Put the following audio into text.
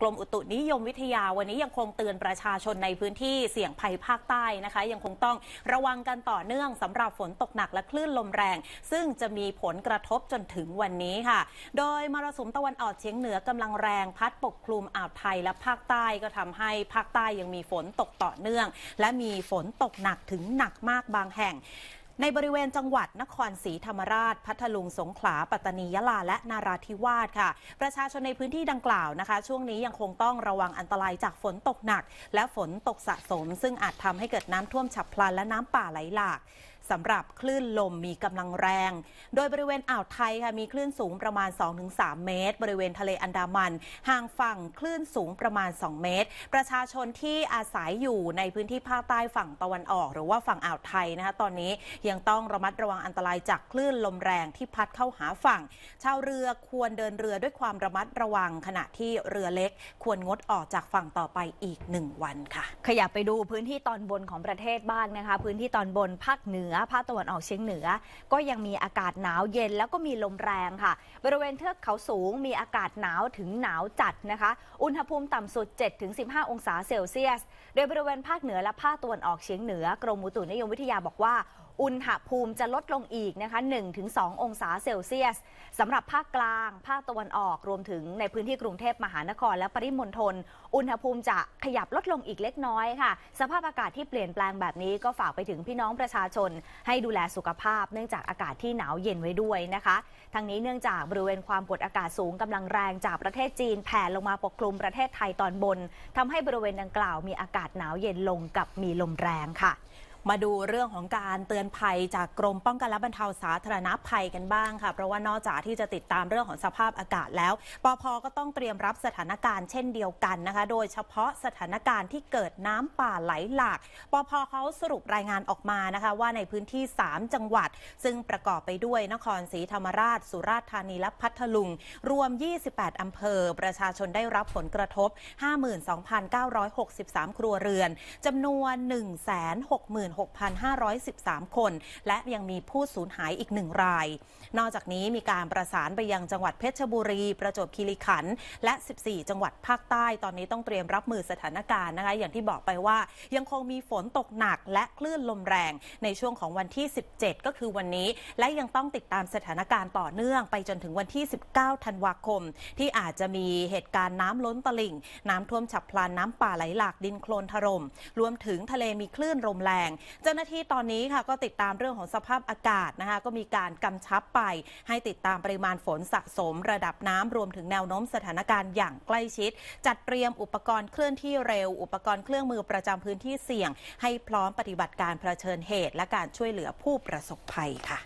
กรมอุตุนิยมวิทยาวันนี้ยังคงเตือนประชาชนในพื้นที่เสี่ยงภัยภาคใต้นะคะยังคงต้องระวังกันต่อเนื่อง สำหรับฝนตกหนักและคลื่นลมแรง ซึ่งจะมีผลกระทบจนถึงวันนี้ค่ะ โดยมรสุมตะวันออกเฉียงเหนือกำลังแรง พัดปกคลุมอ่าวไทยและภาคใต้ก็ทำให้ภาคใต้ยังมีฝนตกต่อเนื่อง และมีฝนตกหนักถึงหนักมากบางแห่งในบริเวณจังหวัดนครศรีธรรมราช พัทลุงสงขลา ปัตตานียะลาและนาราธิวาสค่ะ ประชาชนในพื้นที่ดังกล่าวนะคะ ช่วงนี้ยังคงต้องระวังอันตรายจากฝนตกหนัก และฝนตกสะสม ซึ่งอาจทำให้เกิดน้ำท่วมฉับพลันและน้ำป่าไหลหลากสำหรับคลื่นลมมีกำลังแรง โดยบริเวณอ่าวไทยค่ะมีคลื่นสูงประมาณ 2-3 เมตร บริเวณทะเลอันดามันห่างฝั่งคลื่นสูงประมาณ 2 เมตร ประชาชนที่อาศัยอยู่ในพื้นที่ภาคใต้ฝั่งตะวันออก หรือว่าฝั่งอ่าวไทยนะคะตอนนี้ยังต้องระมัดระวังอันตรายจากคลื่นลมแรงที่พัดเข้าหาฝั่งชาวเรือควรเดินเรือด้วยความระมัดระวังขณะที่เรือเล็ก ควรงดออกจากฝั่งต่อไปอีก 1 วันค่ะ ขยับไปดูพื้นที่ตอนบนของประเทศบ้างนะคะพื้นที่ตอนบนภาคเหนืออภาคตะวันออกเฉียงเหนือก็ยังมีอากาศหนาวเย็นแล้วก็มีลมแรงค่ะ บริเวณเทือกเขาสูงมีอากาศหนาวถึงหนาวจัดนะคะ อุณหภูมิต่ำสุด7-15 องศาเซลเซียส โดยบริเวณภาคเหนือและภาคตะวันออกเฉียงเหนือกรมอุตุนิยมวิทยาบอกว่าอุณหภูมิจะลดลงอีกนะคะ1-2 องศาเซลเซียสสำหรับภาคกลางภาคตะวันออกรวมถึงในพื้นที่กรุงเทพมหานคร และปริมณฑลอุณหภูมิจะขยับลดลงอีกเล็กน้อยค่ะ สภาพอากาศที่เปลี่ยนแปลงแบบนี้ก็ฝากไปถึงพี่น้องประชาชนให้ดูแลสุขภาพ เนื่องจากอากาศที่หนาวเย็นไว้ด้วยนะคะทางนี้เนื่องจากบริเวณความกดอากาศสูงกำลังแรงจากประเทศจีนแผ่ลงมาปกคลุมประเทศไทยตอนบน ทำให้บริเวณดังกล่าวมีอากาศหนาวเย็นลงกับมีลมแรงค่ะมาดูเรื่องของการเตือนภัยจากกรมป้องกันและบรรเทาสาธารณภัยกันบ้างค่ะ เพราะว่านอกจากที่จะติดตามเรื่องของสภาพอากาศแล้ว ปพก็ต้องเตรียมรับสถานการณ์เช่นเดียวกันนะคะ โดยเฉพาะสถานการณ์ที่เกิดน้ำป่าไหลหลาก ปพเขาสรุปรายงานออกมานะคะว่าในพื้นที่ 3 จังหวัด ซึ่งประกอบไปด้วยนครศรีธรรมราช สุราษฎร์ธานี และพัทลุง รวม 28อำเภอประชาชนได้รับผลกระทบ 52,963 ครัวเรือนจำนวน 1 6 6 6,513 คน และยังมีผู้สูญหายอีกหนึ่งราย นอกจากนี้มีการประสานไปยังจังหวัดเพชรบุรี ประจวบคีรีขันธ์ และ 14 จังหวัดภาคใต้ ตอนนี้ต้องเตรียมรับมือสถานการณ์นะคะ อย่างที่บอกไปว่า ยังคงมีฝนตกหนักและคลื่นลมแรง ในช่วงของวันที่ 17 ก็คือวันนี้ และยังต้องติดตามสถานการณ์ต่อเนื่อง ไปจนถึงวันที่ 19 ธันวาคม ที่อาจจะมีเหตุการณ์น้ำล้นตลิ่ง น้ำท่วมฉับพลัน น้ำป่าไหลหลาก ดินโคลนถล่ม รวมถึงทะเลมีคลื่นลมแรงเจ้าหน้าที่ตอนนี้ค่ะก็ติดตามเรื่องของสภาพอากาศนะคะ ก็มีการกำชับไป ให้ติดตามปริมาณฝนสะสมระดับน้ำรวมถึงแนวโน้มสถานการณ์อย่างใกล้ชิด จัดเตรียมอุปกรณ์เคลื่อนที่เร็ว อุปกรณ์เครื่องมือประจำพื้นที่เสี่ยง ให้พร้อมปฏิบัติการเผชิญเหตุและการช่วยเหลือผู้ประสบภัยค่ะ